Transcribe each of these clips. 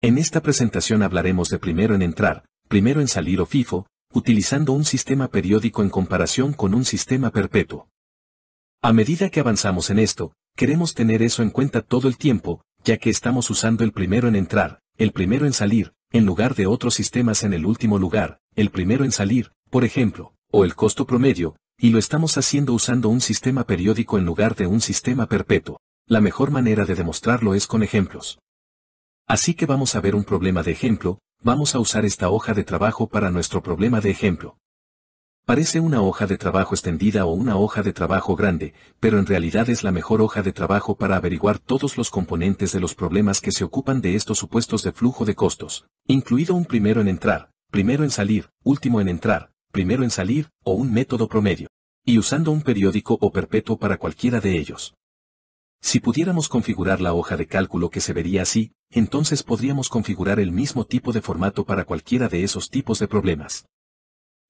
En esta presentación hablaremos de primero en entrar, primero en salir o FIFO, utilizando un sistema periódico en comparación con un sistema perpetuo. A medida que avanzamos en esto, queremos tener eso en cuenta todo el tiempo, ya que estamos usando el primero en entrar, el primero en salir, en lugar de otros sistemas en el último lugar, el primero en salir, por ejemplo, o el costo promedio, y lo estamos haciendo usando un sistema periódico en lugar de un sistema perpetuo. La mejor manera de demostrarlo es con ejemplos. Así que vamos a ver un problema de ejemplo, vamos a usar esta hoja de trabajo para nuestro problema de ejemplo. Parece una hoja de trabajo extendida o una hoja de trabajo grande, pero en realidad es la mejor hoja de trabajo para averiguar todos los componentes de los problemas que se ocupan de estos supuestos de flujo de costos, incluido un primero en entrar, primero en salir, último en entrar, primero en salir, o un método promedio. Y usando un periódico o perpetuo para cualquiera de ellos. Si pudiéramos configurar la hoja de cálculo que se vería así, entonces podríamos configurar el mismo tipo de formato para cualquiera de esos tipos de problemas.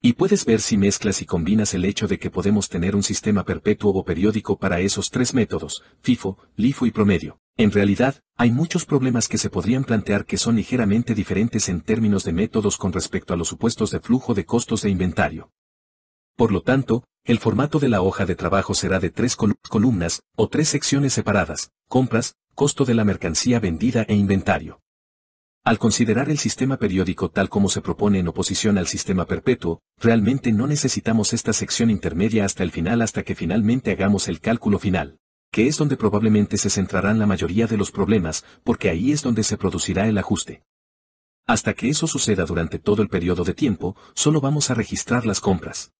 Y puedes ver si mezclas y combinas el hecho de que podemos tener un sistema perpetuo o periódico para esos tres métodos, FIFO, LIFO y promedio. En realidad, hay muchos problemas que se podrían plantear que son ligeramente diferentes en términos de métodos con respecto a los supuestos de flujo de costos de inventario. Por lo tanto, el formato de la hoja de trabajo será de tres columnas, o tres secciones separadas, compras, costo de la mercancía vendida e inventario. Al considerar el sistema periódico tal como se propone en oposición al sistema perpetuo, realmente no necesitamos esta sección intermedia hasta el final hasta que finalmente hagamos el cálculo final, que es donde probablemente se centrarán la mayoría de los problemas, porque ahí es donde se producirá el ajuste. Hasta que eso suceda durante todo el periodo de tiempo, solo vamos a registrar las compras.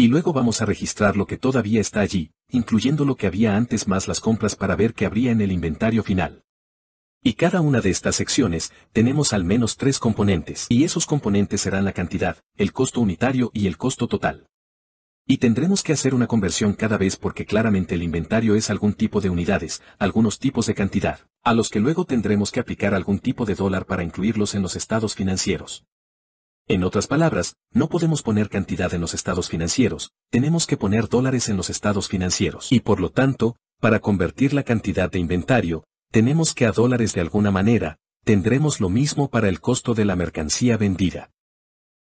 Y luego vamos a registrar lo que todavía está allí, incluyendo lo que había antes más las compras para ver qué habría en el inventario final. Y cada una de estas secciones, tenemos al menos tres componentes, y esos componentes serán la cantidad, el costo unitario y el costo total. Y tendremos que hacer una conversión cada vez porque claramente el inventario es algún tipo de unidades, algunos tipos de cantidad, a los que luego tendremos que aplicar algún tipo de dólar para incluirlos en los estados financieros. En otras palabras, no podemos poner cantidad en los estados financieros, tenemos que poner dólares en los estados financieros. Y por lo tanto, para convertir la cantidad de inventario, tenemos que a dólares de alguna manera, tendremos lo mismo para el costo de la mercancía vendida.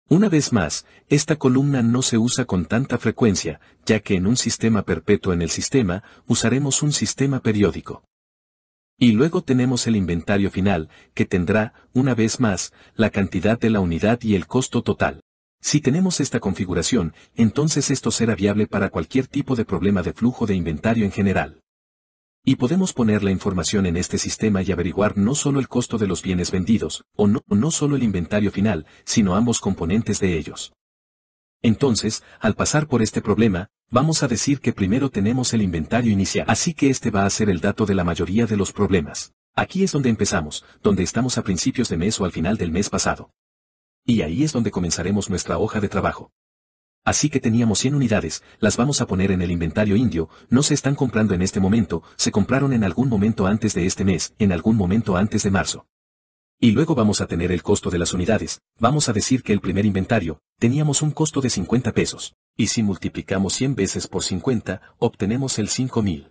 Una vez más, esta columna no se usa con tanta frecuencia, ya que en un sistema perpetuo en el sistema, usaremos un sistema periódico. Y luego tenemos el inventario final, que tendrá, una vez más, la cantidad de la unidad y el costo total. Si tenemos esta configuración, entonces esto será viable para cualquier tipo de problema de flujo de inventario en general. Y podemos poner la información en este sistema y averiguar no solo el costo de los bienes vendidos, o no, solo el inventario final, sino ambos componentes de ellos. Entonces, al pasar por este problema, vamos a decir que primero tenemos el inventario inicial. Así que este va a ser el dato de la mayoría de los problemas. Aquí es donde empezamos, donde estamos a principios de mes o al final del mes pasado. Y ahí es donde comenzaremos nuestra hoja de trabajo. Así que teníamos 100 unidades, las vamos a poner en el inventario indio, no se están comprando en este momento, se compraron en algún momento antes de este mes, en algún momento antes de marzo. Y luego vamos a tener el costo de las unidades, vamos a decir que el primer inventario, teníamos un costo de 50 pesos, y si multiplicamos 100 veces por 50, obtenemos el 5000.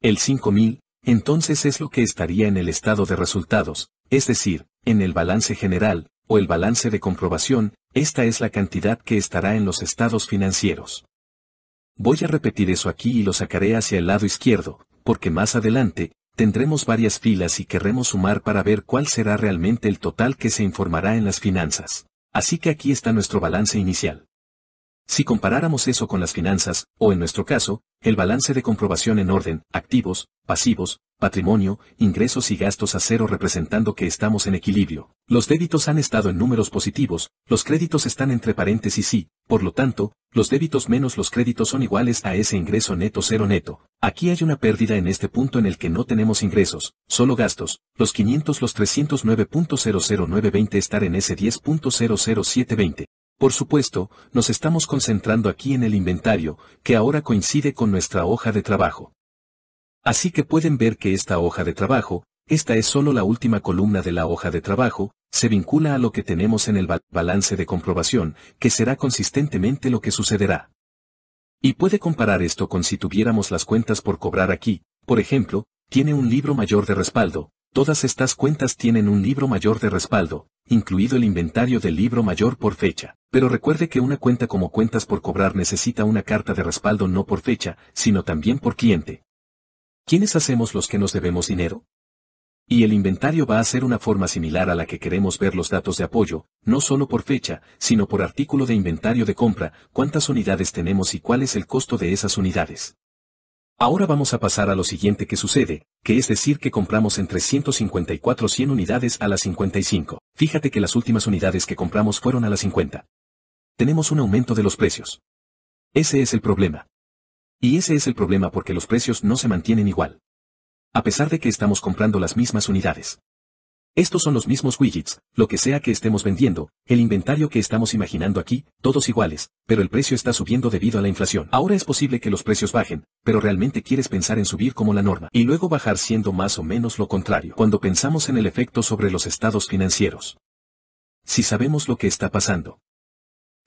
El 5000, entonces es lo que estaría en el estado de resultados, es decir, en el balance general, o el balance de comprobación, esta es la cantidad que estará en los estados financieros. Voy a repetir eso aquí y lo sacaré hacia el lado izquierdo, porque más adelante, tendremos varias filas y querremos sumar para ver cuál será realmente el total que se informará en las finanzas. Así que aquí está nuestro balance inicial. Si comparáramos eso con las finanzas, o en nuestro caso, el balance de comprobación en orden, activos, pasivos, patrimonio, ingresos y gastos a cero representando que estamos en equilibrio. Los débitos han estado en números positivos, los créditos están entre paréntesis y, por lo tanto, los débitos menos los créditos son iguales a ese ingreso neto cero neto. Aquí hay una pérdida en este punto en el que no tenemos ingresos, solo gastos, los 500 los 309.00920 estar en ese 10.00720. Por supuesto, nos estamos concentrando aquí en el inventario, que ahora coincide con nuestra hoja de trabajo. Así que pueden ver que esta hoja de trabajo, esta es solo la última columna de la hoja de trabajo, se vincula a lo que tenemos en el balance de comprobación, que será consistentemente lo que sucederá. Y puede comparar esto con si tuviéramos las cuentas por cobrar aquí, por ejemplo, tiene un libro mayor de respaldo, todas estas cuentas tienen un libro mayor de respaldo, incluido el inventario del libro mayor por fecha. Pero recuerde que una cuenta como cuentas por cobrar necesita una carta de respaldo no por fecha, sino también por cliente. ¿Quiénes hacemos los que nos debemos dinero? Y el inventario va a ser una forma similar a la que queremos ver los datos de apoyo, no solo por fecha, sino por artículo de inventario de compra, cuántas unidades tenemos y cuál es el costo de esas unidades. Ahora vamos a pasar a lo siguiente que sucede, que es decir que compramos entre 154 100 unidades a las 55. Fíjate que las últimas unidades que compramos fueron a las 50. Tenemos un aumento de los precios. Ese es el problema. Y ese es el problema porque los precios no se mantienen igual. A pesar de que estamos comprando las mismas unidades. Estos son los mismos widgets, lo que sea que estemos vendiendo, el inventario que estamos imaginando aquí, todos iguales, pero el precio está subiendo debido a la inflación. Ahora es posible que los precios bajen, pero realmente quieres pensar en subir como la norma y luego bajar siendo más o menos lo contrario. Cuando pensamos en el efecto sobre los estados financieros. Si sabemos lo que está pasando.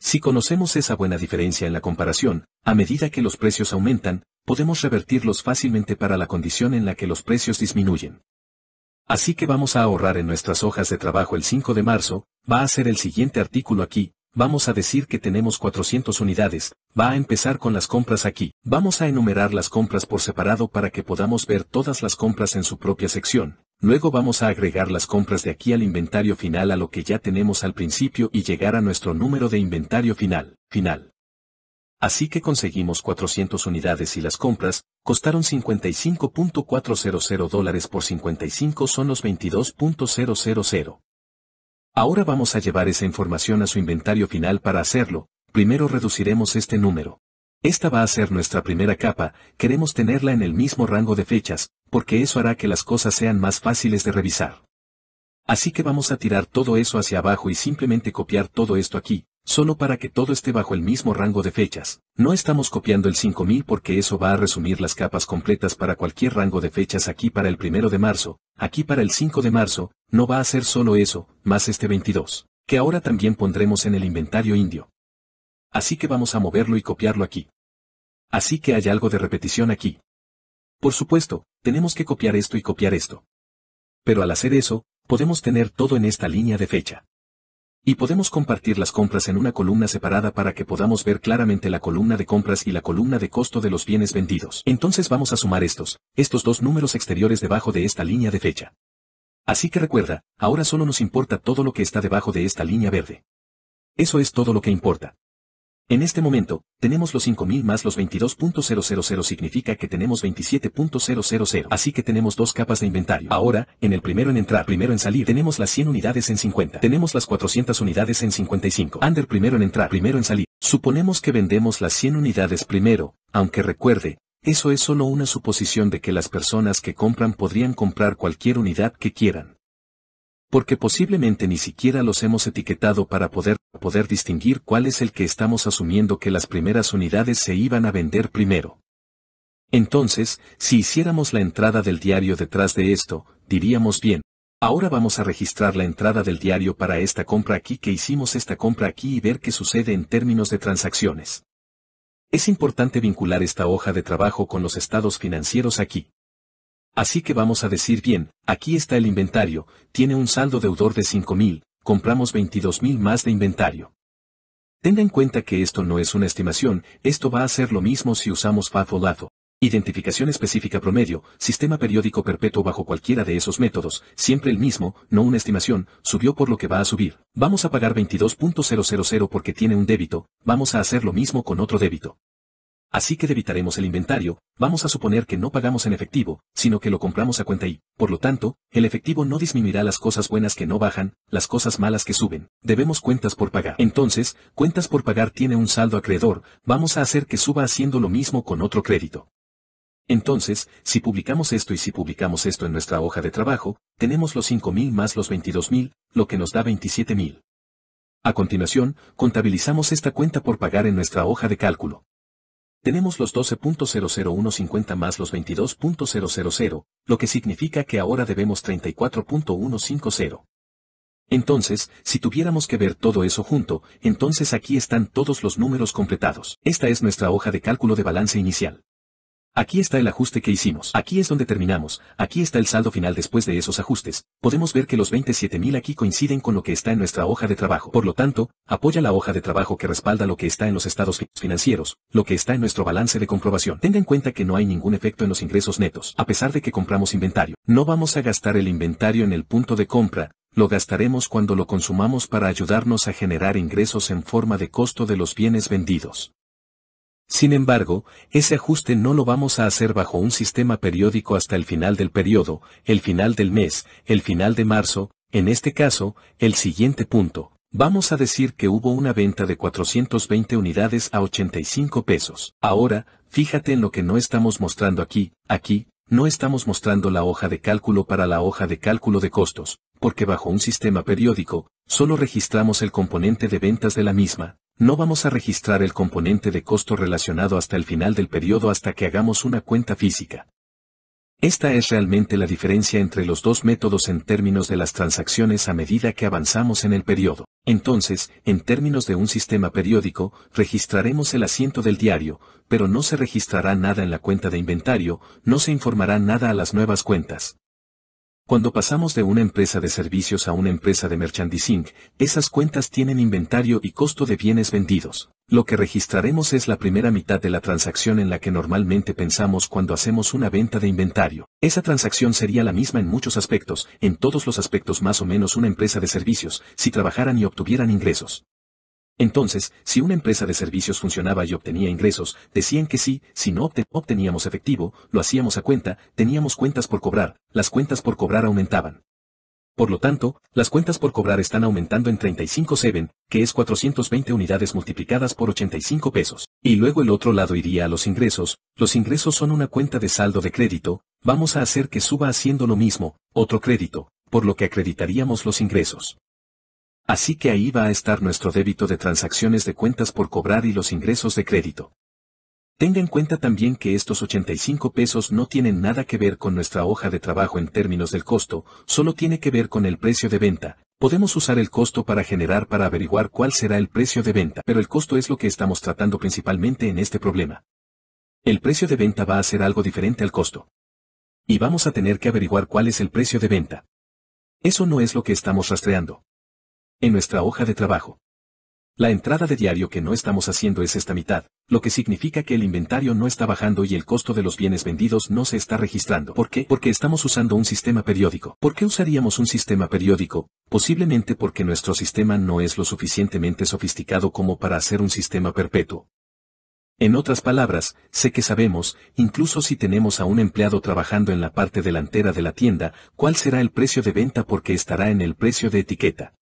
Si conocemos esa buena diferencia en la comparación, a medida que los precios aumentan, podemos revertirlos fácilmente para la condición en la que los precios disminuyen. Así que vamos a ahorrar en nuestras hojas de trabajo el 5 de marzo, va a ser el siguiente artículo aquí, vamos a decir que tenemos 400 unidades, va a empezar con las compras aquí. Vamos a enumerar las compras por separado para que podamos ver todas las compras en su propia sección. Luego vamos a agregar las compras de aquí al inventario final a lo que ya tenemos al principio y llegar a nuestro número de inventario final, final. Así que conseguimos 400 unidades y las compras, costaron 55.400 dólares por 55 son los 22.000. Ahora vamos a llevar esa información a su inventario final para hacerlo, primero reduciremos este número. Esta va a ser nuestra primera capa, queremos tenerla en el mismo rango de fechas, porque eso hará que las cosas sean más fáciles de revisar. Así que vamos a tirar todo eso hacia abajo y simplemente copiar todo esto aquí, solo para que todo esté bajo el mismo rango de fechas. No estamos copiando el 5000 porque eso va a resumir las capas completas para cualquier rango de fechas aquí para el 1 de marzo, aquí para el 5 de marzo, no va a ser solo eso, más este 22, que ahora también pondremos en el inventario indio. Así que vamos a moverlo y copiarlo aquí. Así que hay algo de repetición aquí. Por supuesto, tenemos que copiar esto y copiar esto. Pero al hacer eso, podemos tener todo en esta línea de fecha. Y podemos compartir las compras en una columna separada para que podamos ver claramente la columna de compras y la columna de costo de los bienes vendidos. Entonces vamos a sumar estos, estos dos números exteriores debajo de esta línea de fecha. Así que recuerda, ahora solo nos importa todo lo que está debajo de esta línea verde. Eso es todo lo que importa. En este momento, tenemos los 5000 más los 22.000 significa que tenemos 27.000, así que tenemos dos capas de inventario. Ahora, en el primero en entrar, primero en salir, tenemos las 100 unidades en 50. Tenemos las 400 unidades en 55. Under primero en entrar, primero en salir. Suponemos que vendemos las 100 unidades primero, aunque recuerde, eso es solo una suposición de que las personas que compran podrían comprar cualquier unidad que quieran porque posiblemente ni siquiera los hemos etiquetado para poder, poder distinguir cuál es el que estamos asumiendo que las primeras unidades se iban a vender primero. Entonces, si hiciéramos la entrada del diario detrás de esto, diríamos bien, ahora vamos a registrar la entrada del diario para esta compra aquí que hicimos esta compra aquí y ver qué sucede en términos de transacciones. Es importante vincular esta hoja de trabajo con los estados financieros aquí. Así que vamos a decir bien, aquí está el inventario, tiene un saldo deudor de 5.000, compramos 22.000 más de inventario. Tenga en cuenta que esto no es una estimación, esto va a ser lo mismo si usamos FAFO-LAFO. Identificación específica promedio, sistema periódico perpetuo bajo cualquiera de esos métodos, siempre el mismo, no una estimación, subió por lo que va a subir. Vamos a pagar 22.000 porque tiene un débito, vamos a hacer lo mismo con otro débito. Así que debitaremos el inventario, vamos a suponer que no pagamos en efectivo, sino que lo compramos a cuenta y, por lo tanto, el efectivo no disminuirá las cosas buenas que no bajan, las cosas malas que suben. Debemos cuentas por pagar. Entonces, cuentas por pagar tiene un saldo acreedor, vamos a hacer que suba haciendo lo mismo con otro crédito. Entonces, si publicamos esto y si publicamos esto en nuestra hoja de trabajo, tenemos los 5.000 más los 22.000, lo que nos da 27.000. A continuación, contabilizamos esta cuenta por pagar en nuestra hoja de cálculo. Tenemos los 12.00150 más los 22.000, lo que significa que ahora debemos 34.150. Entonces, si tuviéramos que ver todo eso junto, entonces aquí están todos los números completados. Esta es nuestra hoja de cálculo de balance inicial. Aquí está el ajuste que hicimos. Aquí es donde terminamos, aquí está el saldo final después de esos ajustes. Podemos ver que los 27.000 aquí coinciden con lo que está en nuestra hoja de trabajo. Por lo tanto, apoya la hoja de trabajo que respalda lo que está en los estados financieros, lo que está en nuestro balance de comprobación. Tenga en cuenta que no hay ningún efecto en los ingresos netos, a pesar de que compramos inventario. No vamos a gastar el inventario en el punto de compra, lo gastaremos cuando lo consumamos para ayudarnos a generar ingresos en forma de costo de los bienes vendidos. Sin embargo, ese ajuste no lo vamos a hacer bajo un sistema periódico hasta el final del periodo, el final del mes, el final de marzo, en este caso, el siguiente punto. Vamos a decir que hubo una venta de 420 unidades a 85 pesos. Ahora, fíjate en lo que no estamos mostrando aquí, aquí, no estamos mostrando la hoja de cálculo para la hoja de cálculo de costos, porque bajo un sistema periódico, solo registramos el componente de ventas de la misma, no vamos a registrar el componente de costo relacionado hasta el final del periodo hasta que hagamos una cuenta física. Esta es realmente la diferencia entre los dos métodos en términos de las transacciones a medida que avanzamos en el periodo. Entonces, en términos de un sistema periódico, registraremos el asiento del diario, pero no se registrará nada en la cuenta de inventario, no se informará nada a las nuevas cuentas. Cuando pasamos de una empresa de servicios a una empresa de merchandising, esas cuentas tienen inventario y costo de bienes vendidos. Lo que registraremos es la primera mitad de la transacción en la que normalmente pensamos cuando hacemos una venta de inventario. Esa transacción sería la misma en muchos aspectos, en todos los aspectos más o menos una empresa de servicios, si trabajaran y obtuvieran ingresos. Entonces, si una empresa de servicios funcionaba y obtenía ingresos, decían que sí, si no obteníamos efectivo, lo hacíamos a cuenta, teníamos cuentas por cobrar, las cuentas por cobrar aumentaban. Por lo tanto, las cuentas por cobrar están aumentando en 35 que es 420 unidades multiplicadas por 85 pesos. Y luego el otro lado iría a los ingresos, los ingresos son una cuenta de saldo de crédito, vamos a hacer que suba haciendo lo mismo, otro crédito, por lo que acreditaríamos los ingresos. Así que ahí va a estar nuestro débito de transacciones de cuentas por cobrar y los ingresos de crédito. Tenga en cuenta también que estos 85 pesos no tienen nada que ver con nuestra hoja de trabajo en términos del costo, solo tiene que ver con el precio de venta. Podemos usar el costo para generar para averiguar cuál será el precio de venta, pero el costo es lo que estamos tratando principalmente en este problema. El precio de venta va a ser algo diferente al costo. Y vamos a tener que averiguar cuál es el precio de venta. Eso no es lo que estamos rastreando en nuestra hoja de trabajo. La entrada de diario que no estamos haciendo es esta mitad, lo que significa que el inventario no está bajando y el costo de los bienes vendidos no se está registrando. ¿Por qué? Porque estamos usando un sistema periódico. ¿Por qué usaríamos un sistema periódico? Posiblemente porque nuestro sistema no es lo suficientemente sofisticado como para hacer un sistema perpetuo. En otras palabras, sé que sabemos, incluso si tenemos a un empleado trabajando en la parte delantera de la tienda, cuál será el precio de venta porque estará en el precio de etiqueta.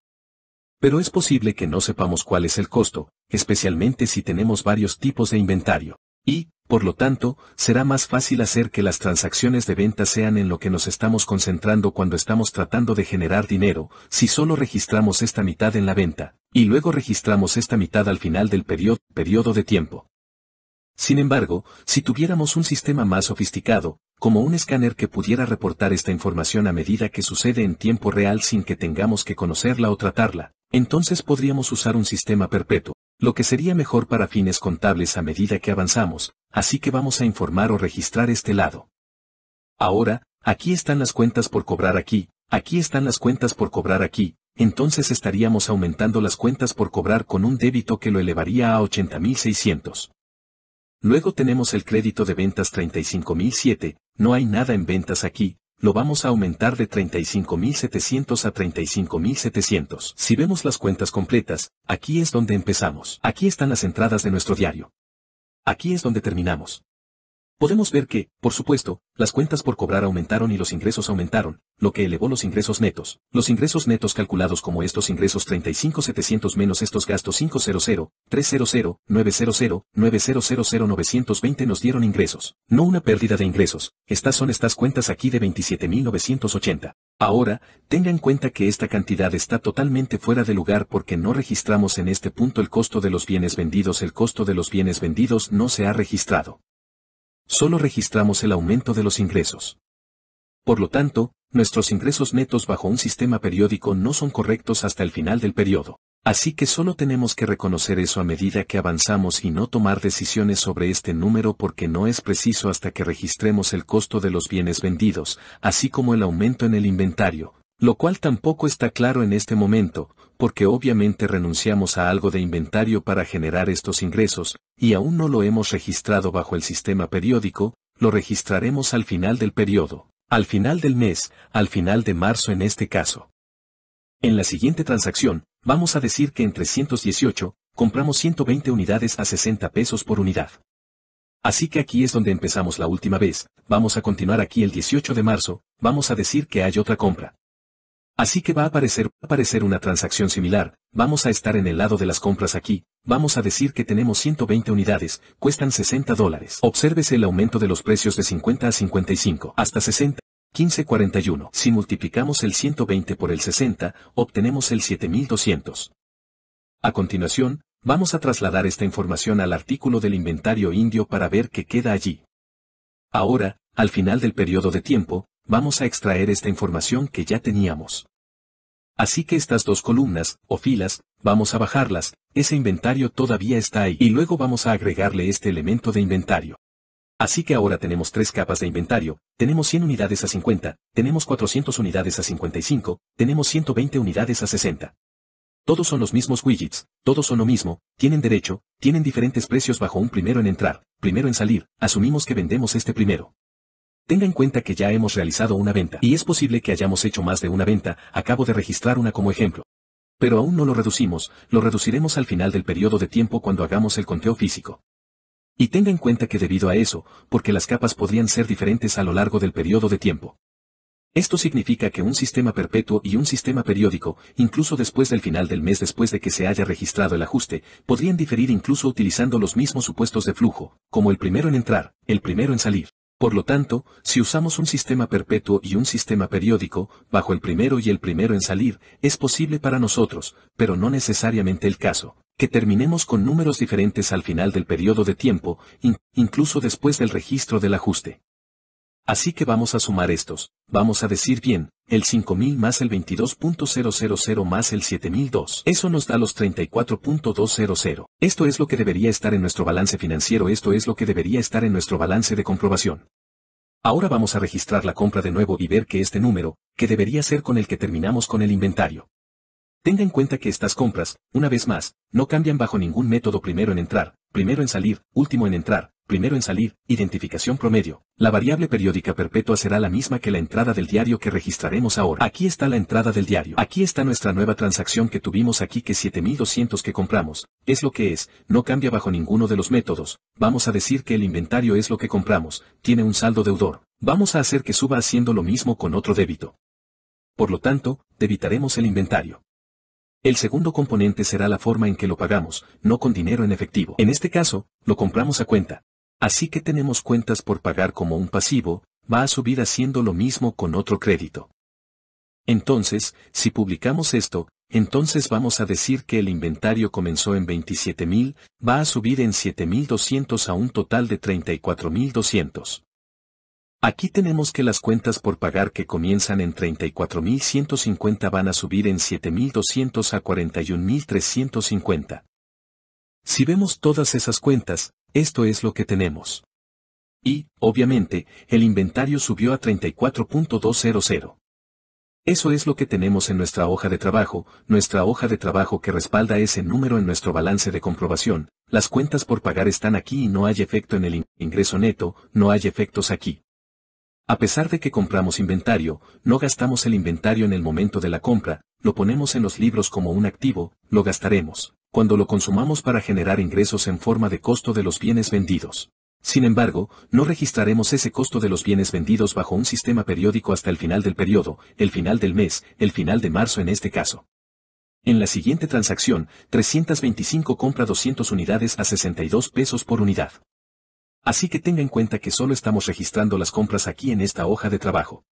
Pero es posible que no sepamos cuál es el costo, especialmente si tenemos varios tipos de inventario. Y, por lo tanto, será más fácil hacer que las transacciones de venta sean en lo que nos estamos concentrando cuando estamos tratando de generar dinero, si solo registramos esta mitad en la venta, y luego registramos esta mitad al final del periodo, periodo de tiempo. Sin embargo, si tuviéramos un sistema más sofisticado, como un escáner que pudiera reportar esta información a medida que sucede en tiempo real sin que tengamos que conocerla o tratarla, entonces podríamos usar un sistema perpetuo, lo que sería mejor para fines contables a medida que avanzamos, así que vamos a informar o registrar este lado. Ahora, aquí están las cuentas por cobrar aquí, aquí están las cuentas por cobrar aquí, entonces estaríamos aumentando las cuentas por cobrar con un débito que lo elevaría a 80.600. Luego tenemos el crédito de ventas 35.007, no hay nada en ventas aquí, lo vamos a aumentar de 35.700 a 35.700. Si vemos las cuentas completas, aquí es donde empezamos. Aquí están las entradas de nuestro diario. Aquí es donde terminamos. Podemos ver que, por supuesto, las cuentas por cobrar aumentaron y los ingresos aumentaron, lo que elevó los ingresos netos. Los ingresos netos calculados como estos ingresos 35700 menos estos gastos 500, 300, 900, 920 nos dieron ingresos. No una pérdida de ingresos, estas son estas cuentas aquí de 27980. Ahora, tenga en cuenta que esta cantidad está totalmente fuera de lugar porque no registramos en este punto el costo de los bienes vendidos. El costo de los bienes vendidos no se ha registrado solo registramos el aumento de los ingresos. Por lo tanto, nuestros ingresos netos bajo un sistema periódico no son correctos hasta el final del periodo. Así que solo tenemos que reconocer eso a medida que avanzamos y no tomar decisiones sobre este número porque no es preciso hasta que registremos el costo de los bienes vendidos, así como el aumento en el inventario, lo cual tampoco está claro en este momento, porque obviamente renunciamos a algo de inventario para generar estos ingresos, y aún no lo hemos registrado bajo el sistema periódico, lo registraremos al final del periodo, al final del mes, al final de marzo en este caso. En la siguiente transacción, vamos a decir que en 318, compramos 120 unidades a 60 pesos por unidad. Así que aquí es donde empezamos la última vez, vamos a continuar aquí el 18 de marzo, vamos a decir que hay otra compra, Así que va a aparecer, aparecer una transacción similar, vamos a estar en el lado de las compras aquí, vamos a decir que tenemos 120 unidades, cuestan 60 dólares. Obsérvese el aumento de los precios de 50 a 55, hasta 60. 1541. Si multiplicamos el 120 por el 60, obtenemos el 7200. A continuación, vamos a trasladar esta información al artículo del inventario indio para ver qué queda allí. Ahora, al final del periodo de tiempo, vamos a extraer esta información que ya teníamos. Así que estas dos columnas, o filas, vamos a bajarlas, ese inventario todavía está ahí y luego vamos a agregarle este elemento de inventario. Así que ahora tenemos tres capas de inventario, tenemos 100 unidades a 50, tenemos 400 unidades a 55, tenemos 120 unidades a 60. Todos son los mismos widgets, todos son lo mismo, tienen derecho, tienen diferentes precios bajo un primero en entrar, primero en salir, asumimos que vendemos este primero. Tenga en cuenta que ya hemos realizado una venta y es posible que hayamos hecho más de una venta, acabo de registrar una como ejemplo. Pero aún no lo reducimos, lo reduciremos al final del periodo de tiempo cuando hagamos el conteo físico. Y tenga en cuenta que debido a eso, porque las capas podrían ser diferentes a lo largo del periodo de tiempo. Esto significa que un sistema perpetuo y un sistema periódico, incluso después del final del mes después de que se haya registrado el ajuste, podrían diferir incluso utilizando los mismos supuestos de flujo, como el primero en entrar, el primero en salir. Por lo tanto, si usamos un sistema perpetuo y un sistema periódico, bajo el primero y el primero en salir, es posible para nosotros, pero no necesariamente el caso, que terminemos con números diferentes al final del periodo de tiempo, incluso después del registro del ajuste. Así que vamos a sumar estos, vamos a decir bien, el 5000 más el 22.000 más el 7002. Eso nos da los 34.200. Esto es lo que debería estar en nuestro balance financiero, esto es lo que debería estar en nuestro balance de comprobación. Ahora vamos a registrar la compra de nuevo y ver que este número, que debería ser con el que terminamos con el inventario. Tenga en cuenta que estas compras, una vez más, no cambian bajo ningún método primero en entrar, primero en salir, último en entrar, primero en salir, identificación promedio. La variable periódica perpetua será la misma que la entrada del diario que registraremos ahora. Aquí está la entrada del diario. Aquí está nuestra nueva transacción que tuvimos aquí que 7200 que compramos. Es lo que es, no cambia bajo ninguno de los métodos. Vamos a decir que el inventario es lo que compramos, tiene un saldo deudor. Vamos a hacer que suba haciendo lo mismo con otro débito. Por lo tanto, debitaremos el inventario. El segundo componente será la forma en que lo pagamos, no con dinero en efectivo. En este caso, lo compramos a cuenta. Así que tenemos cuentas por pagar como un pasivo, va a subir haciendo lo mismo con otro crédito. Entonces, si publicamos esto, entonces vamos a decir que el inventario comenzó en 27.000, va a subir en 7.200 a un total de 34.200. Aquí tenemos que las cuentas por pagar que comienzan en 34.150 van a subir en 7.200 a 41.350. Si vemos todas esas cuentas, esto es lo que tenemos. Y, obviamente, el inventario subió a 34.200. Eso es lo que tenemos en nuestra hoja de trabajo, nuestra hoja de trabajo que respalda ese número en nuestro balance de comprobación, las cuentas por pagar están aquí y no hay efecto en el ingreso neto, no hay efectos aquí. A pesar de que compramos inventario, no gastamos el inventario en el momento de la compra, lo ponemos en los libros como un activo, lo gastaremos cuando lo consumamos para generar ingresos en forma de costo de los bienes vendidos. Sin embargo, no registraremos ese costo de los bienes vendidos bajo un sistema periódico hasta el final del periodo, el final del mes, el final de marzo en este caso. En la siguiente transacción, 325 compra 200 unidades a 62 pesos por unidad. Así que tenga en cuenta que solo estamos registrando las compras aquí en esta hoja de trabajo.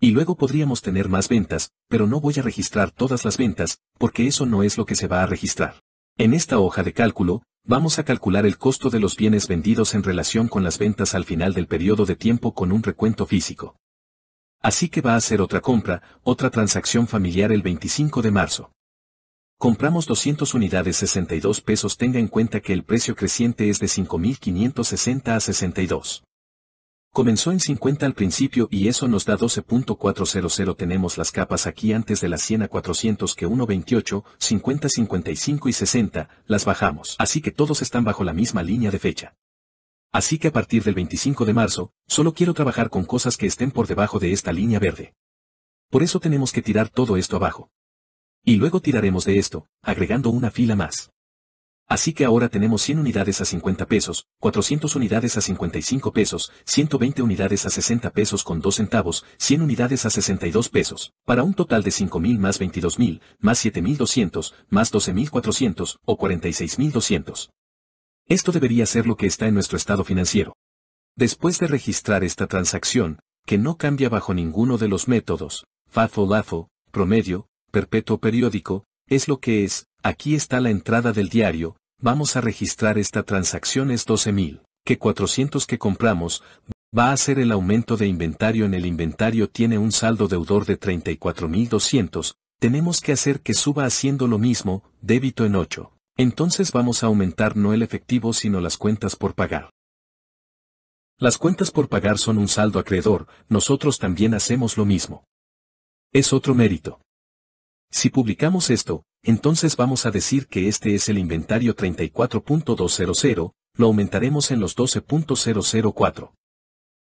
Y luego podríamos tener más ventas, pero no voy a registrar todas las ventas, porque eso no es lo que se va a registrar. En esta hoja de cálculo, vamos a calcular el costo de los bienes vendidos en relación con las ventas al final del periodo de tiempo con un recuento físico. Así que va a hacer otra compra, otra transacción familiar el 25 de marzo. Compramos 200 unidades 62 pesos tenga en cuenta que el precio creciente es de 5.560 a 62. Comenzó en 50 al principio y eso nos da 12.400 tenemos las capas aquí antes de la 100 a 400 que 1.28, 50, 55 y 60, las bajamos. Así que todos están bajo la misma línea de fecha. Así que a partir del 25 de marzo, solo quiero trabajar con cosas que estén por debajo de esta línea verde. Por eso tenemos que tirar todo esto abajo. Y luego tiraremos de esto, agregando una fila más. Así que ahora tenemos 100 unidades a 50 pesos, 400 unidades a 55 pesos, 120 unidades a 60 pesos con 2 centavos, 100 unidades a 62 pesos, para un total de 5.000 más 22.000, más 7.200, más 12.400 o 46.200. Esto debería ser lo que está en nuestro estado financiero. Después de registrar esta transacción, que no cambia bajo ninguno de los métodos, FAFO-LAFO, promedio, perpetuo periódico, es lo que es, Aquí está la entrada del diario, vamos a registrar esta transacción es 12.000, que 400 que compramos, va a ser el aumento de inventario en el inventario tiene un saldo deudor de 34.200, tenemos que hacer que suba haciendo lo mismo, débito en 8. Entonces vamos a aumentar no el efectivo sino las cuentas por pagar. Las cuentas por pagar son un saldo acreedor, nosotros también hacemos lo mismo. Es otro mérito. Si publicamos esto, entonces vamos a decir que este es el inventario 34.200, lo aumentaremos en los 12.004.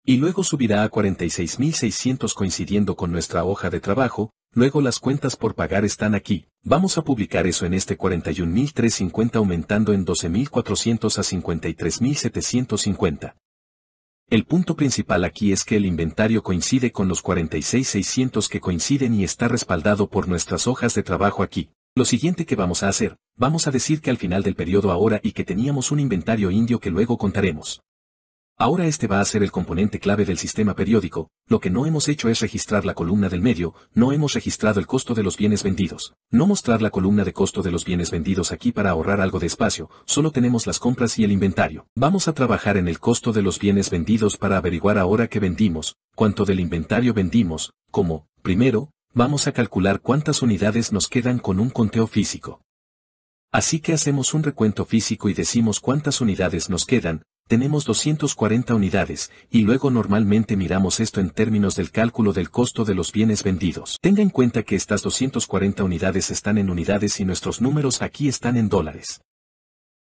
Y luego subirá a 46.600 coincidiendo con nuestra hoja de trabajo, luego las cuentas por pagar están aquí, vamos a publicar eso en este 41.350 aumentando en 12.400 a 53.750. El punto principal aquí es que el inventario coincide con los 46.600 que coinciden y está respaldado por nuestras hojas de trabajo aquí. Lo siguiente que vamos a hacer, vamos a decir que al final del periodo ahora y que teníamos un inventario indio que luego contaremos. Ahora este va a ser el componente clave del sistema periódico, lo que no hemos hecho es registrar la columna del medio, no hemos registrado el costo de los bienes vendidos, no mostrar la columna de costo de los bienes vendidos aquí para ahorrar algo de espacio, solo tenemos las compras y el inventario. Vamos a trabajar en el costo de los bienes vendidos para averiguar ahora qué vendimos, cuánto del inventario vendimos, como, primero, Vamos a calcular cuántas unidades nos quedan con un conteo físico. Así que hacemos un recuento físico y decimos cuántas unidades nos quedan, tenemos 240 unidades, y luego normalmente miramos esto en términos del cálculo del costo de los bienes vendidos. Tenga en cuenta que estas 240 unidades están en unidades y nuestros números aquí están en dólares.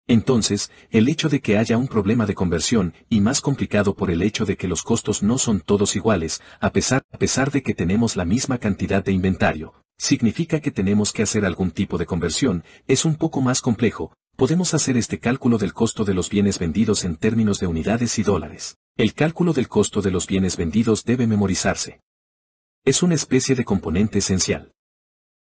Entonces, el hecho de que haya un problema de conversión, y más complicado por el hecho de que los costos no son todos iguales, a pesar, pesar de que tenemos la misma cantidad de inventario, significa que tenemos que hacer algún tipo de conversión, es un poco más complejo, podemos hacer este cálculo del costo de los bienes vendidos en términos de unidades y dólares. El cálculo del costo de los bienes vendidos debe memorizarse. Es una especie de componente esencial.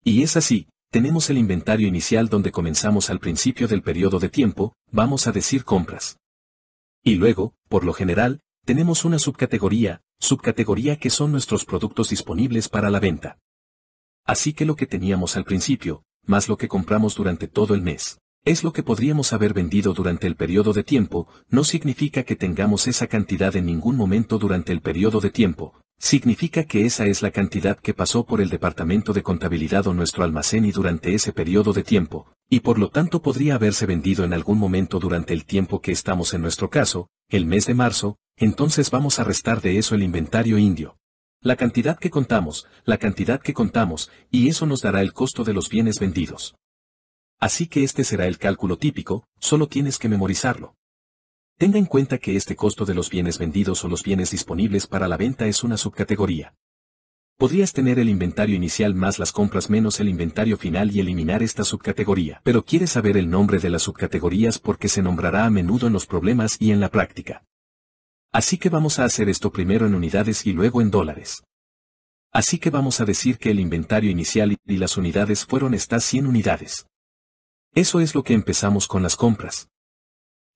Y es así, tenemos el inventario inicial donde comenzamos al principio del periodo de tiempo, vamos a decir compras. Y luego, por lo general, tenemos una subcategoría, subcategoría que son nuestros productos disponibles para la venta. Así que lo que teníamos al principio, más lo que compramos durante todo el mes, es lo que podríamos haber vendido durante el periodo de tiempo, no significa que tengamos esa cantidad en ningún momento durante el periodo de tiempo, Significa que esa es la cantidad que pasó por el departamento de contabilidad o nuestro almacén y durante ese periodo de tiempo, y por lo tanto podría haberse vendido en algún momento durante el tiempo que estamos en nuestro caso, el mes de marzo, entonces vamos a restar de eso el inventario indio. La cantidad que contamos, la cantidad que contamos, y eso nos dará el costo de los bienes vendidos. Así que este será el cálculo típico, solo tienes que memorizarlo. Tenga en cuenta que este costo de los bienes vendidos o los bienes disponibles para la venta es una subcategoría. Podrías tener el inventario inicial más las compras menos el inventario final y eliminar esta subcategoría, pero quieres saber el nombre de las subcategorías porque se nombrará a menudo en los problemas y en la práctica. Así que vamos a hacer esto primero en unidades y luego en dólares. Así que vamos a decir que el inventario inicial y las unidades fueron estas 100 unidades. Eso es lo que empezamos con las compras.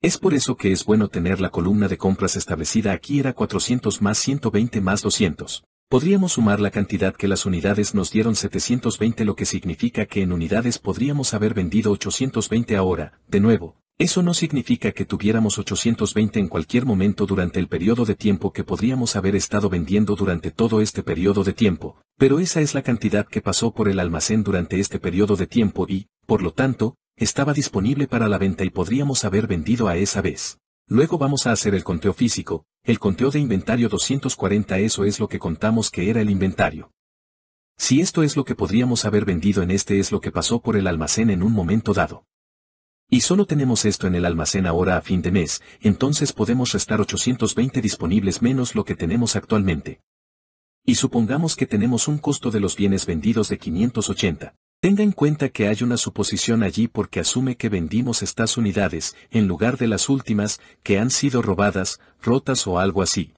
Es por eso que es bueno tener la columna de compras establecida aquí era 400 más 120 más 200. Podríamos sumar la cantidad que las unidades nos dieron 720 lo que significa que en unidades podríamos haber vendido 820 ahora, de nuevo, eso no significa que tuviéramos 820 en cualquier momento durante el periodo de tiempo que podríamos haber estado vendiendo durante todo este periodo de tiempo, pero esa es la cantidad que pasó por el almacén durante este periodo de tiempo y, por lo tanto, estaba disponible para la venta y podríamos haber vendido a esa vez. Luego vamos a hacer el conteo físico, el conteo de inventario 240 eso es lo que contamos que era el inventario. Si esto es lo que podríamos haber vendido en este es lo que pasó por el almacén en un momento dado. Y solo tenemos esto en el almacén ahora a fin de mes, entonces podemos restar 820 disponibles menos lo que tenemos actualmente. Y supongamos que tenemos un costo de los bienes vendidos de 580. Tenga en cuenta que hay una suposición allí porque asume que vendimos estas unidades, en lugar de las últimas, que han sido robadas, rotas o algo así.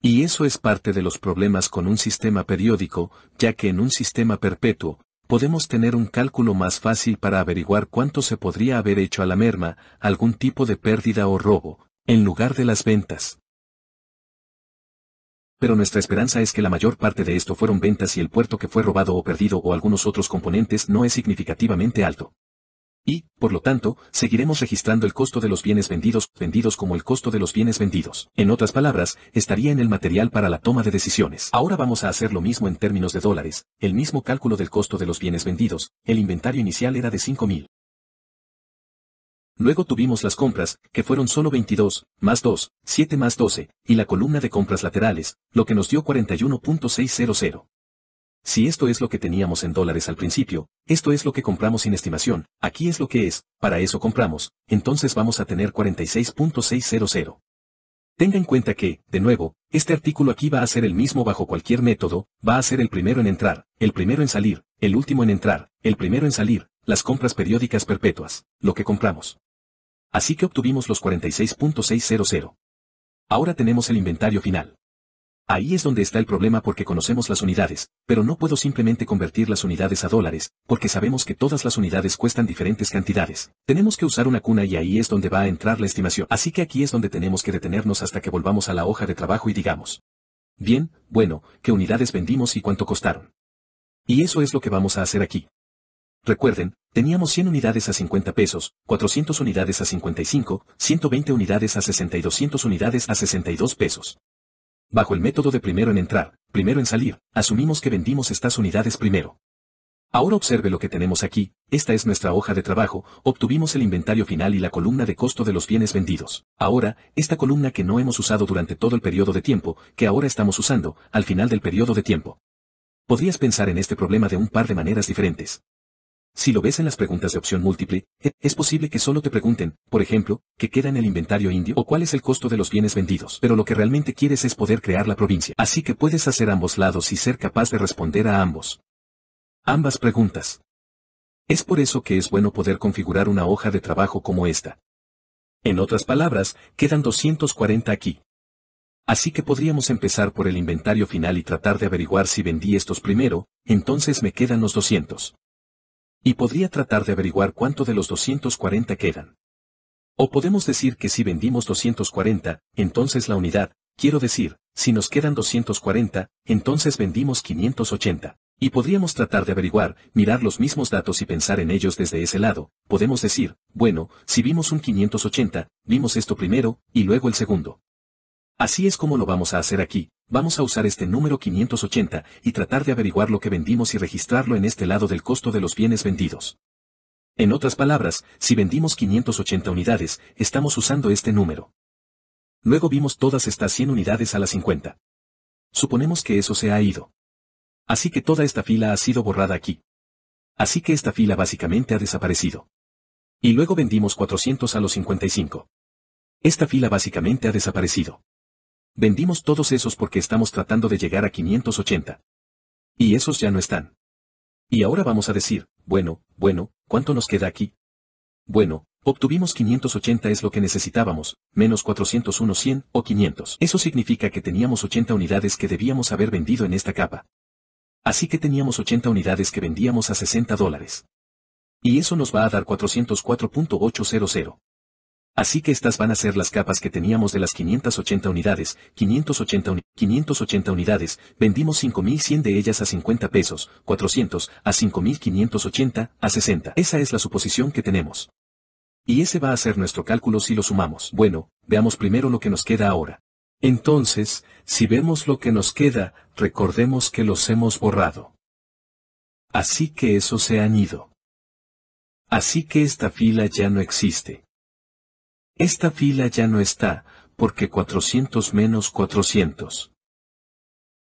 Y eso es parte de los problemas con un sistema periódico, ya que en un sistema perpetuo, podemos tener un cálculo más fácil para averiguar cuánto se podría haber hecho a la merma, algún tipo de pérdida o robo, en lugar de las ventas pero nuestra esperanza es que la mayor parte de esto fueron ventas y el puerto que fue robado o perdido o algunos otros componentes no es significativamente alto. Y, por lo tanto, seguiremos registrando el costo de los bienes vendidos, vendidos como el costo de los bienes vendidos. En otras palabras, estaría en el material para la toma de decisiones. Ahora vamos a hacer lo mismo en términos de dólares, el mismo cálculo del costo de los bienes vendidos, el inventario inicial era de 5.000. Luego tuvimos las compras, que fueron solo 22, más 2, 7 más 12, y la columna de compras laterales, lo que nos dio 41.600. Si esto es lo que teníamos en dólares al principio, esto es lo que compramos sin estimación, aquí es lo que es, para eso compramos, entonces vamos a tener 46.600. Tenga en cuenta que, de nuevo, este artículo aquí va a ser el mismo bajo cualquier método, va a ser el primero en entrar, el primero en salir, el último en entrar, el primero en salir, las compras periódicas perpetuas, lo que compramos. Así que obtuvimos los 46.600. Ahora tenemos el inventario final. Ahí es donde está el problema porque conocemos las unidades, pero no puedo simplemente convertir las unidades a dólares, porque sabemos que todas las unidades cuestan diferentes cantidades. Tenemos que usar una cuna y ahí es donde va a entrar la estimación. Así que aquí es donde tenemos que detenernos hasta que volvamos a la hoja de trabajo y digamos. Bien, bueno, ¿qué unidades vendimos y cuánto costaron? Y eso es lo que vamos a hacer aquí. Recuerden, teníamos 100 unidades a 50 pesos, 400 unidades a 55, 120 unidades a 60 y 200 unidades a 62 pesos. Bajo el método de primero en entrar, primero en salir, asumimos que vendimos estas unidades primero. Ahora observe lo que tenemos aquí, esta es nuestra hoja de trabajo, obtuvimos el inventario final y la columna de costo de los bienes vendidos. Ahora, esta columna que no hemos usado durante todo el periodo de tiempo, que ahora estamos usando, al final del periodo de tiempo. Podrías pensar en este problema de un par de maneras diferentes. Si lo ves en las preguntas de opción múltiple, e, es posible que solo te pregunten, por ejemplo, qué queda en el inventario indio o cuál es el costo de los bienes vendidos, pero lo que realmente quieres es poder crear la provincia. Así que puedes hacer ambos lados y ser capaz de responder a ambos. Ambas preguntas. Es por eso que es bueno poder configurar una hoja de trabajo como esta. En otras palabras, quedan 240 aquí. Así que podríamos empezar por el inventario final y tratar de averiguar si vendí estos primero, entonces me quedan los 200. Y podría tratar de averiguar cuánto de los 240 quedan. O podemos decir que si vendimos 240, entonces la unidad, quiero decir, si nos quedan 240, entonces vendimos 580. Y podríamos tratar de averiguar, mirar los mismos datos y pensar en ellos desde ese lado. Podemos decir, bueno, si vimos un 580, vimos esto primero, y luego el segundo. Así es como lo vamos a hacer aquí, Vamos a usar este número 580 y tratar de averiguar lo que vendimos y registrarlo en este lado del costo de los bienes vendidos. En otras palabras, si vendimos 580 unidades, estamos usando este número. Luego vimos todas estas 100 unidades a las 50. Suponemos que eso se ha ido. Así que toda esta fila ha sido borrada aquí. Así que esta fila básicamente ha desaparecido. Y luego vendimos 400 a los 55. Esta fila básicamente ha desaparecido. Vendimos todos esos porque estamos tratando de llegar a 580. Y esos ya no están. Y ahora vamos a decir, bueno, bueno, ¿cuánto nos queda aquí? Bueno, obtuvimos 580 es lo que necesitábamos, menos 401 100 o 500. Eso significa que teníamos 80 unidades que debíamos haber vendido en esta capa. Así que teníamos 80 unidades que vendíamos a 60 dólares. Y eso nos va a dar 404.800. Así que estas van a ser las capas que teníamos de las 580 unidades, 580, 580 unidades, vendimos 5100 de ellas a 50 pesos, 400, a 5580, a 60. Esa es la suposición que tenemos. Y ese va a ser nuestro cálculo si lo sumamos. Bueno, veamos primero lo que nos queda ahora. Entonces, si vemos lo que nos queda, recordemos que los hemos borrado. Así que eso se ha ido. Así que esta fila ya no existe. Esta fila ya no está, porque 400 menos 400.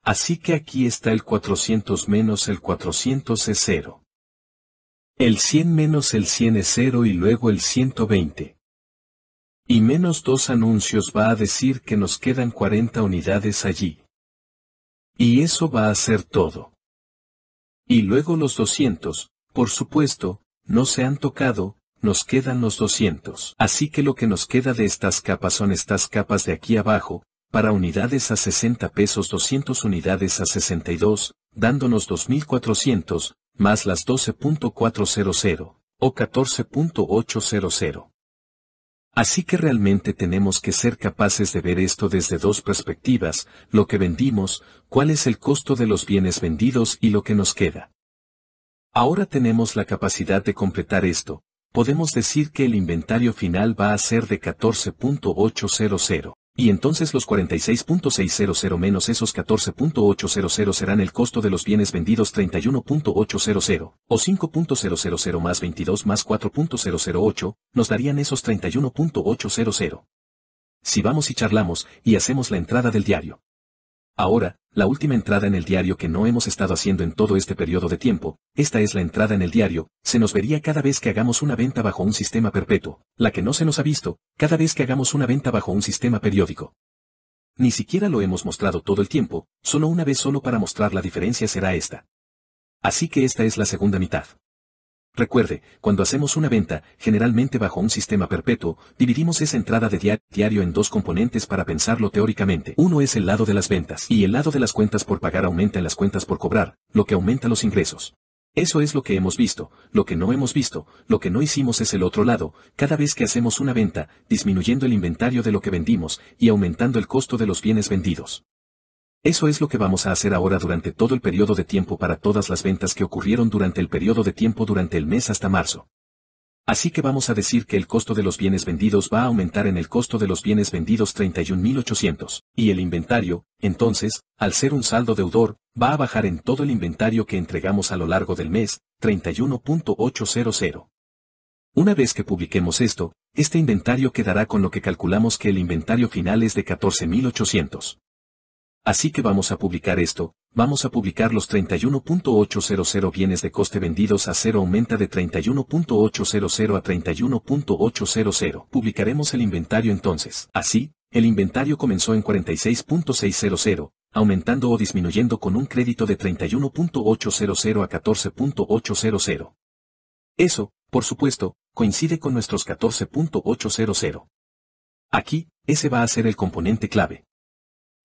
Así que aquí está el 400 menos el 400 es 0. El 100 menos el 100 es 0 y luego el 120. Y menos dos anuncios va a decir que nos quedan 40 unidades allí. Y eso va a ser todo. Y luego los 200, por supuesto, no se han tocado, nos quedan los 200. Así que lo que nos queda de estas capas son estas capas de aquí abajo, para unidades a 60 pesos 200 unidades a 62, dándonos 2.400, más las 12.400, o 14.800. Así que realmente tenemos que ser capaces de ver esto desde dos perspectivas, lo que vendimos, cuál es el costo de los bienes vendidos y lo que nos queda. Ahora tenemos la capacidad de completar esto, podemos decir que el inventario final va a ser de 14.800, y entonces los 46.600 menos esos 14.800 serán el costo de los bienes vendidos 31.800, o 5.000 más 22 más 4.008, nos darían esos 31.800. Si vamos y charlamos, y hacemos la entrada del diario, Ahora, la última entrada en el diario que no hemos estado haciendo en todo este periodo de tiempo, esta es la entrada en el diario, se nos vería cada vez que hagamos una venta bajo un sistema perpetuo, la que no se nos ha visto, cada vez que hagamos una venta bajo un sistema periódico. Ni siquiera lo hemos mostrado todo el tiempo, solo una vez solo para mostrar la diferencia será esta. Así que esta es la segunda mitad. Recuerde, cuando hacemos una venta, generalmente bajo un sistema perpetuo, dividimos esa entrada de diario en dos componentes para pensarlo teóricamente. Uno es el lado de las ventas, y el lado de las cuentas por pagar aumenta en las cuentas por cobrar, lo que aumenta los ingresos. Eso es lo que hemos visto, lo que no hemos visto, lo que no hicimos es el otro lado, cada vez que hacemos una venta, disminuyendo el inventario de lo que vendimos y aumentando el costo de los bienes vendidos. Eso es lo que vamos a hacer ahora durante todo el periodo de tiempo para todas las ventas que ocurrieron durante el periodo de tiempo durante el mes hasta marzo. Así que vamos a decir que el costo de los bienes vendidos va a aumentar en el costo de los bienes vendidos 31.800, y el inventario, entonces, al ser un saldo deudor, va a bajar en todo el inventario que entregamos a lo largo del mes, 31.800. Una vez que publiquemos esto, este inventario quedará con lo que calculamos que el inventario final es de 14.800. Así que vamos a publicar esto, vamos a publicar los 31.800 bienes de coste vendidos a cero aumenta de 31.800 a 31.800. Publicaremos el inventario entonces. Así, el inventario comenzó en 46.600, aumentando o disminuyendo con un crédito de 31.800 a 14.800. Eso, por supuesto, coincide con nuestros 14.800. Aquí, ese va a ser el componente clave.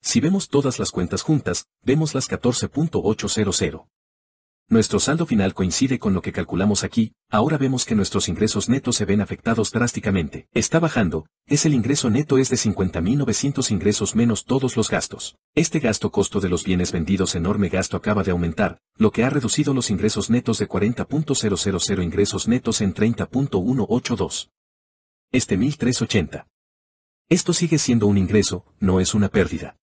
Si vemos todas las cuentas juntas, vemos las 14.800. Nuestro saldo final coincide con lo que calculamos aquí, ahora vemos que nuestros ingresos netos se ven afectados drásticamente. Está bajando, es el ingreso neto es de 50.900 ingresos menos todos los gastos. Este gasto costo de los bienes vendidos enorme gasto acaba de aumentar, lo que ha reducido los ingresos netos de 40.000 ingresos netos en 30.182. Este 1380. Esto sigue siendo un ingreso, no es una pérdida.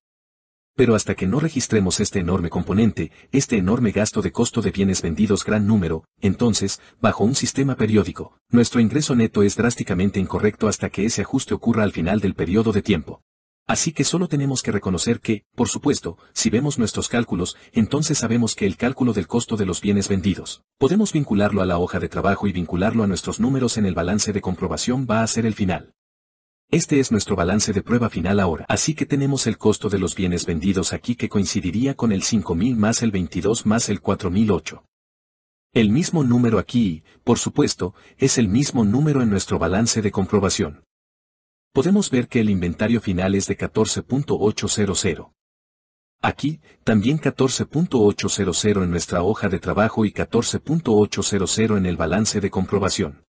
Pero hasta que no registremos este enorme componente, este enorme gasto de costo de bienes vendidos gran número, entonces, bajo un sistema periódico, nuestro ingreso neto es drásticamente incorrecto hasta que ese ajuste ocurra al final del periodo de tiempo. Así que solo tenemos que reconocer que, por supuesto, si vemos nuestros cálculos, entonces sabemos que el cálculo del costo de los bienes vendidos, podemos vincularlo a la hoja de trabajo y vincularlo a nuestros números en el balance de comprobación va a ser el final. Este es nuestro balance de prueba final ahora. Así que tenemos el costo de los bienes vendidos aquí que coincidiría con el 5000 más el 22 más el 4008. El mismo número aquí, por supuesto, es el mismo número en nuestro balance de comprobación. Podemos ver que el inventario final es de 14.800. Aquí, también 14.800 en nuestra hoja de trabajo y 14.800 en el balance de comprobación.